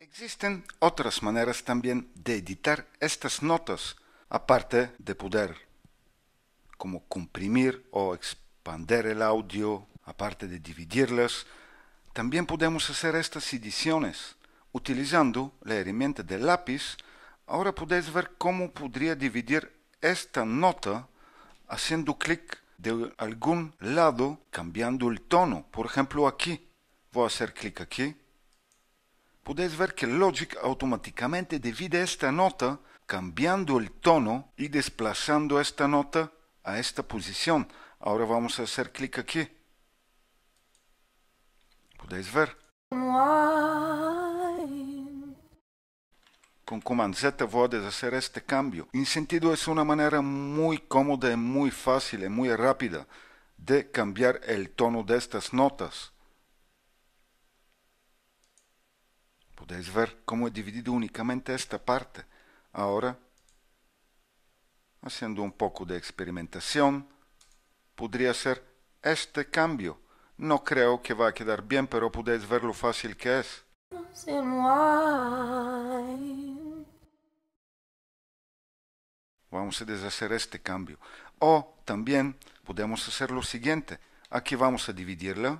Existen otras maneras también de editar estas notas, aparte de poder, como comprimir o expander el audio, aparte de dividirlas, también podemos hacer estas ediciones. Utilizando la herramienta del lápiz, ahora podéis ver cómo podría dividir esta nota haciendo clic de algún lado, cambiando el tono, por ejemplo aquí. Voy a hacer clic aquí. Podéis ver que Logic automáticamente divide esta nota cambiando el tono y desplazando esta nota a esta posición. Ahora vamos a hacer clic aquí. Podéis ver. Con Command Z voy a deshacer este cambio. En sentido es una manera muy cómoda, muy fácil y muy rápida de cambiar el tono de estas notas. Podéis pues, ver cómo he dividido únicamente esta parte. Ahora, haciendo un poco de experimentación, podría ser este cambio. No creo que va a quedar bien, pero podéis ver lo fácil que es. Vamos a deshacer este cambio. O también podemos hacer lo siguiente. Aquí vamos a dividirla.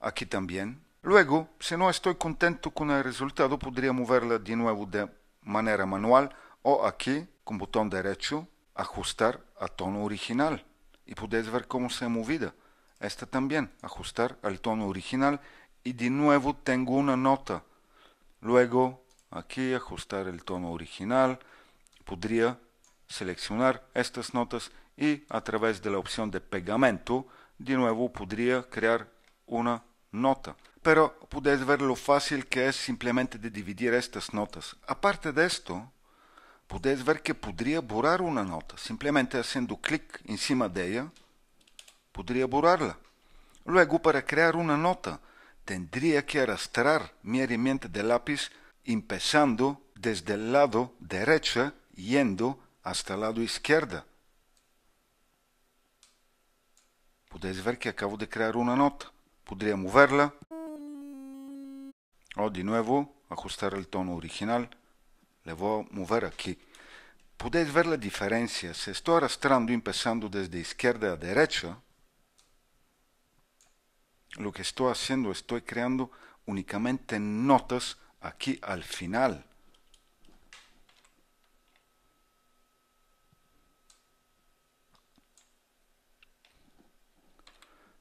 Aquí también. Luego, si no estoy contento con el resultado, podría moverla de nuevo de manera manual o aquí, con botón derecho, ajustar a tono original. Y podéis ver cómo se ha movido. Esta también, ajustar al tono original y de nuevo tengo una nota. Luego, aquí ajustar el tono original. Podría seleccionar estas notas y a través de la opción de pegamento, de nuevo podría crear una nota. Pero podéis ver lo fácil que es simplemente de dividir estas notas. Aparte de esto, podéis ver que podría borrar una nota. Simplemente haciendo clic encima de ella, podría borrarla. Luego, para crear una nota, tendría que arrastrar mi herramienta de lápiz empezando desde el lado derecho yendo hasta el lado izquierda. Podéis ver que acabo de crear una nota. Podría moverla. de nuevo ajustar el tono original le voy a mover aquí podéis ver la diferencia si estoy arrastrando empezando desde izquierda a derecha lo que estoy haciendo estoy creando únicamente notas aquí al final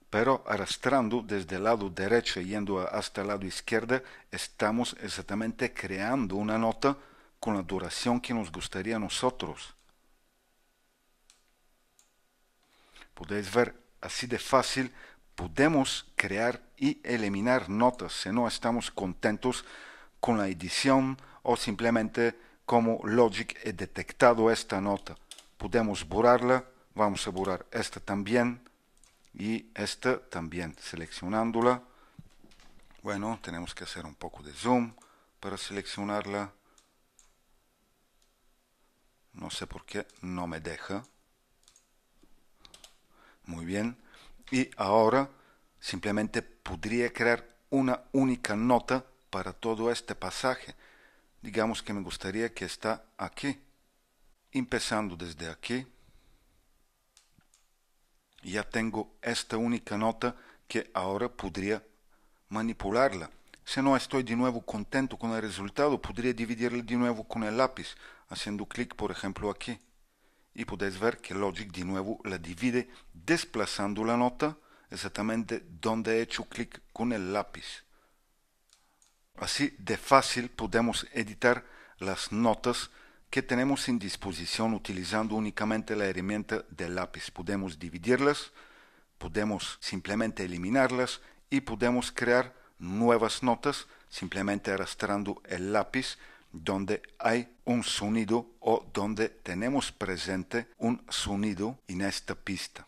pero arrastrando desde el lado derecho yendo hasta el lado izquierdo, estamos exactamente creando una nota con la duración que nos gustaría a nosotros. Podéis ver, así de fácil podemos crear y eliminar notas si no estamos contentos con la edición o simplemente como Logic he detectado esta nota. Podemos borrarla, vamos a borrar esta también, y esta también seleccionándola bueno tenemos que hacer un poco de zoom para seleccionarla no sé por qué no me deja muy bien y ahora simplemente podría crear una única nota para todo este pasaje digamos que me gustaría que está aquí empezando desde aquí ya tengo esta única nota que ahora podría manipularla. Si no estoy de nuevo contento con el resultado, podría dividirla de nuevo con el lápiz, haciendo clic por ejemplo aquí. Y podéis ver que Logic de nuevo la divide desplazando la nota exactamente donde he hecho clic con el lápiz. Así de fácil podemos editar las notas que tenemos en disposición utilizando únicamente la herramienta del lápiz. Podemos dividirlas, podemos simplemente eliminarlas y podemos crear nuevas notas simplemente arrastrando el lápiz donde hay un sonido o donde tenemos presente un sonido en esta pista.